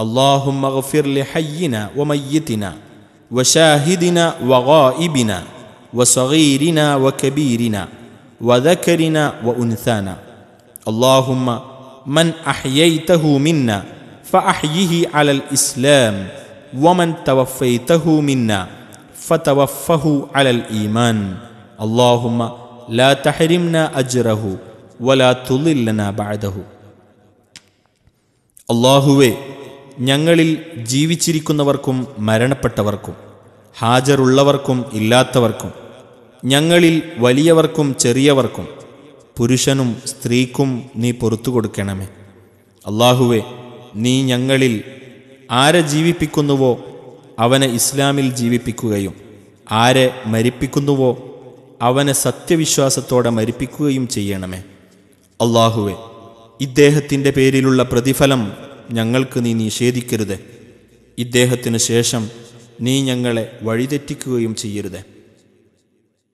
اللهم اغفر لحينا وميتنا وشاهدنا وغائبنا وصغيرنا وكبيرنا وذكرنا وانثانا اللهم من احييته منا فاحيه على الاسلام ومن توفيته منا فتوفه على الايمان اللهم لا تحرمنا اجره ولا تضلنا بعده اللهم ഞങ്ങളിൽ ജീവിച്ചിരിക്കുന്നവർക്കും മരണപ്പെട്ടവർക്കും ഹാജറുള്ളവർക്കും ഇല്ലാത്തവർക്കും ഞങ്ങളിൽ വലിയവർക്കും ചെറിയവർക്കും പുരുഷനും സ്ത്രീക്കും നീ പൊറത്തു കൊടുക്കണമേ അള്ളാഹുവേ നീ ഞങ്ങളിൽ ആരെ ജീവിപ്പിക്കുന്നുവോ അവനെ ഇസ്ലാമിൽ ജീവിപ്പിക്കുകയും ആരെ മരിപ്പിക്കുന്നുവോ അവനെ സത്യവിശ്വാസത്തോടെ മരിപ്പിക്കുകയും ചെയ്യണമേ അള്ളാഹുവേ ഇദ്ദേഹത്തിൻ്റെ പേരിലുള്ള പ്രതിഫലം ഞങ്ങൾക്ക് നീ നിഷേധിക്കരുത് ഇദ്ദേഹത്തിനു ശേഷം നീ ഞങ്ങളെ വഴിതെറ്റിക്കുകയും ചെയ്യരുത്